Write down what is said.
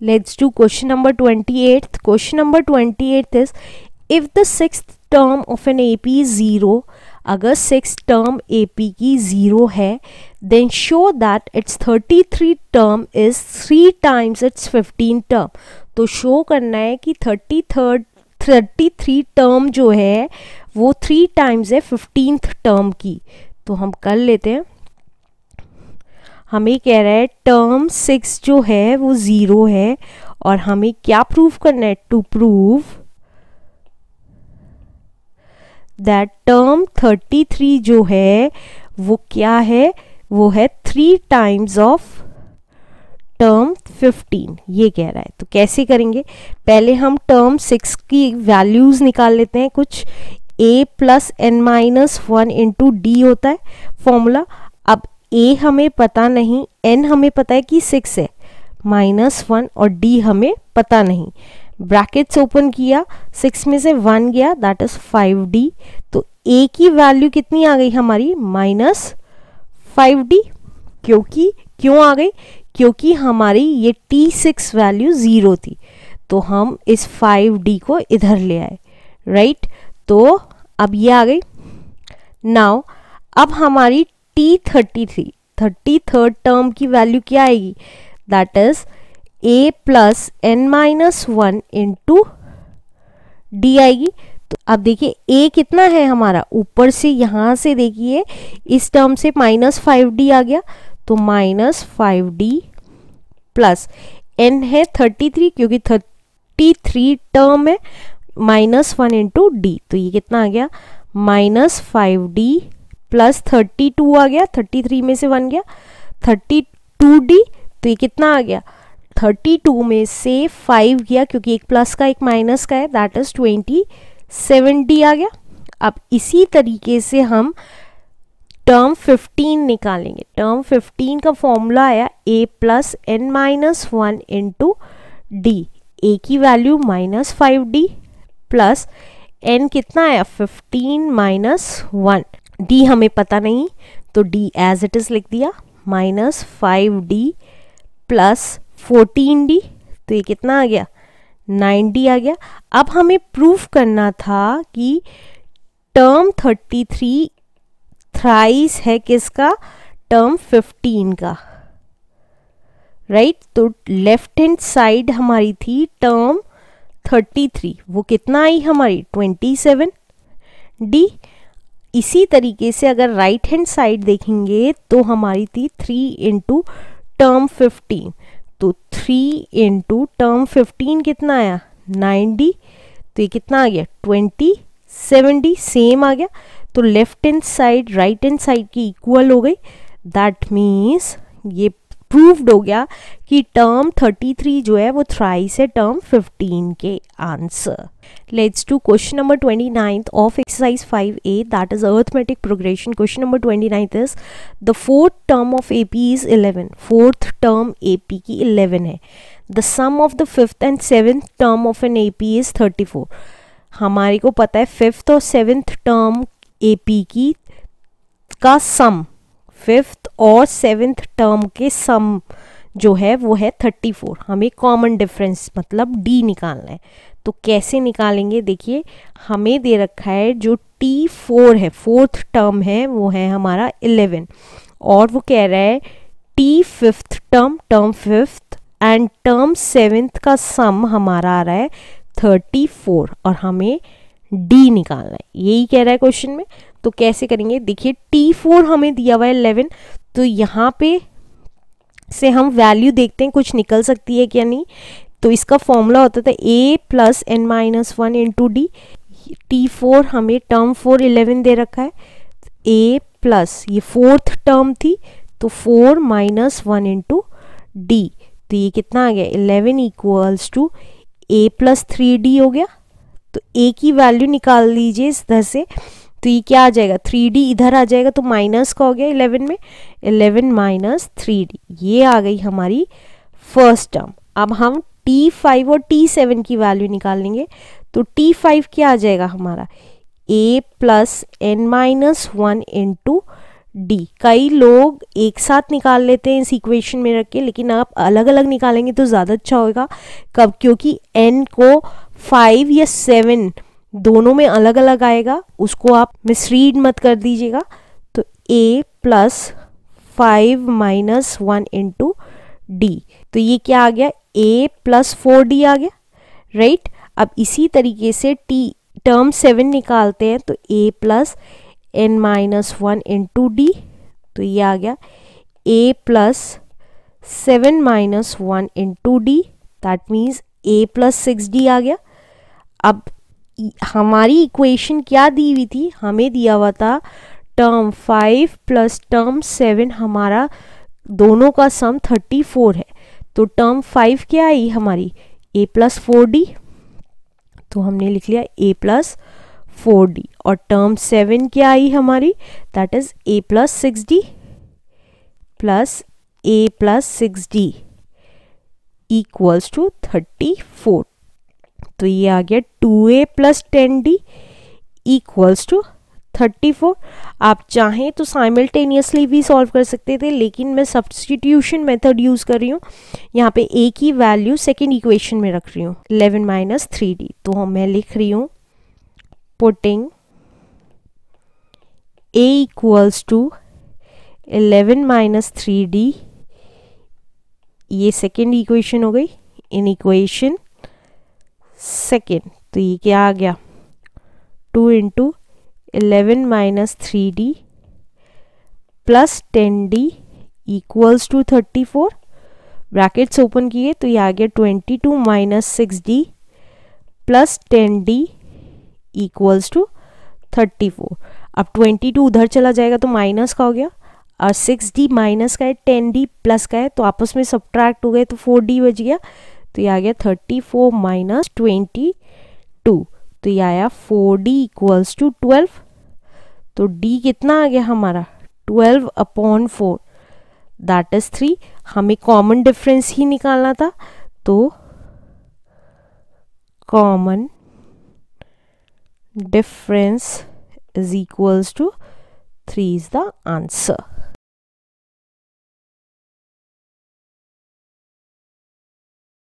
let's do question number 28 question number 28 is if the sixth term of an ap is 0 अगर six term A P की zero है then show that it's thirty three term is three times it's fifteen term तो show करना है कि thirty third thirty three term जो है वो थ्री टाइम्स है फिफ्टीन टर्म की तो हम कर लेते हैं हमें कह रहा है टर्म सिक्स जो है वो ज़ीरो है और हमें क्या प्रूव करना है to prove that term thirty three जो है वो क्या है वो है three times of term fifteen ये कह रहा है तो कैसे करेंगे पहले हम टर्म सिक्स की वैल्यूज़ निकाल लेते हैं कुछ A plus N minus one into D होता है फॉर्मूला अब ए हमें पता नहीं एन हमें पता है कि सिक्स है माइनस वन और डी हमें पता नहीं ब्रैकेट्स ओपन किया सिक्स में से वन गया दैट इज फाइव डी तो ए की वैल्यू कितनी आ गई हमारी माइनस फाइव डी क्योंकि क्यों आ गई क्योंकि हमारी ये टी सिक्स वैल्यू ज़ीरो थी तो हम इस फाइव डी को इधर ले आए राइट right? तो अब ये आ गई नाउ अब हमारी T thirty three thirty third term की वैल्यू क्या आएगी that is A plus N minus one into D आएगी तो अब देखिए ए कितना है हमारा ऊपर से यहाँ से देखिए इस टर्म से माइनस फाइव डी आ गया तो minus five D plus N है थर्टी थ्री क्योंकि थर्टी थ्री टर्म है माइनस वन इंटू डी तो ये कितना आ गया minus five D plus thirty two आ गया थर्टी थ्री में से वन गया थर्टी टू डी तो ये कितना आ गया थर्टी टू में से फाइव गया क्योंकि एक प्लस का एक माइनस का है that is twenty seven D आ गया अब इसी तरीके से हम टर्म फिफ्टीन निकालेंगे टर्म फिफ्टीन का फॉर्मूला आया A plus N minus one into D A की value minus five D plus N कितना आया फिफ्टीन माइनस वन डी हमें पता नहीं तो डी एज इट इज़ लिख दिया minus five D plus fourteen D तो ये कितना आ गया नाइन डी आ गया अब हमें प्रूफ करना था कि टर्म थर्टी थ्री थ्राइस है किसका टर्म फिफ्टीन का राइट right? तो लेफ्ट हैंड साइड हमारी थी टर्म थर्टी थ्री वो कितना आई हमारी ट्वेंटी सेवन डी इसी तरीके से अगर राइट हैंड साइड देखेंगे तो हमारी थी थ्री इंटू टर्म फिफ्टीन तो थ्री इंटू टर्म फिफ्टीन कितना आया नाइन्टी तो ये कितना आ गया ट्वेंटी सेवेंटी सेम आ गया तो left hand side right hand side की इक्वल हो गई दैट मीन्स ये प्रूव्ड हो गया कि टर्म 33 जो है वो थ्राइस है टर्म 15 के answer let's to question number twenty ninth of exercise five A that is arithmetic progression question number twenty ninth is the fourth term of A P is eleven fourth term A P की eleven है the sum of the fifth and seventh term of an A P is thirty four हमारे को पता है fifth और seventh term A P की का sum fifth और सेवेंथ टर्म के सम जो है वो है थर्टी फोर हमें कॉमन डिफरेंस मतलब डी निकालना है तो कैसे निकालेंगे देखिए हमें दे रखा है जो टी फोर है फोर्थ टर्म है वो है हमारा इलेवन और वो कह रहा है T fifth term term fifth and term seventh का सम हमारा आ रहा है थर्टी फोर और हमें डी निकालना है यही कह रहा है क्वेश्चन में तो कैसे करेंगे देखिए टी फोर हमें दिया हुआ है इलेवन तो यहाँ पे से हम वैल्यू देखते हैं कुछ निकल सकती है क्या नहीं तो इसका फॉर्मूला होता था A plus N minus one into D T four हमें टर्म फोर इलेवन दे रखा है ए प्लस ये फोर्थ टर्म थी तो four minus one into D तो ये कितना आ गया eleven equals to A plus three D हो गया तो ए की वैल्यू निकाल लीजिए इस तरह से तो ये क्या आ जाएगा थ्री डी इधर आ जाएगा तो माइनस का हो गया इलेवन में इलेवन माइनस थ्री डी ये आ गई हमारी फर्स्ट टर्म अब हम टी फाइव और टी सेवन की वैल्यू निकाल लेंगे तो टी फाइव क्या आ जाएगा हमारा A plus N minus one into D कई लोग एक साथ निकाल लेते हैं इस इक्वेशन में रख के लेकिन आप अलग अलग निकालेंगे तो ज़्यादा अच्छा होगा कब क्योंकि एन को फाइव या सेवन दोनों में अलग अलग आएगा उसको आप मिसरीड मत कर दीजिएगा तो A plus five minus one into D तो ये क्या आ गया ए प्लस फोर डी आ गया राइट अब इसी तरीके से टी टर्म सेवन निकालते हैं तो A plus N minus one into D तो ये आ गया A plus seven minus one into D that means A plus six D आ गया अब हमारी इक्वेशन क्या दी हुई थी हमें दिया हुआ था term five plus term seven हमारा दोनों का सम थर्टी फोर है तो टर्म फाइव क्या आई हमारी ए प्लस फोर डी तो हमने लिख लिया ए प्लस फोर डी और टर्म सेवन क्या आई हमारी that is A plus six D plus A plus six D equals to thirty four तो ये आ गया two A plus ten D equals to thirty four आप चाहें तो साइमल्टेनियसली भी सॉल्व कर सकते थे लेकिन मैं सब्सटीट्यूशन मेथड यूज़ कर रही हूँ यहाँ पे ए की वैल्यू सेकेंड इक्वेशन में रख रही हूँ इलेवन माइनस थ्री डी तो मैं लिख रही हूँ putting A equals to eleven minus three D ये सेकेंड इक्वेशन हो गई इन इक्वेशन सेकेंड तो ये क्या आ गया two into eleven minus three D plus ten D equals to thirty four brackets open किए तो ये आ गया twenty two minus six D plus ten D equals to thirty four अब ट्वेंटी टू उधर चला जाएगा तो माइनस का हो गया और सिक्स डी माइनस का है टेन डी प्लस का है तो आपस में सब्ट्रैक्ट हो गए तो फोर डी बच गया तो ये आ गया thirty four minus twenty two तो ये आया four D equals to twelve तो डी कितना आ गया हमारा twelve upon four that is three हमें कॉमन डिफरेंस ही निकालना था तो common difference is equals to 3 is the answer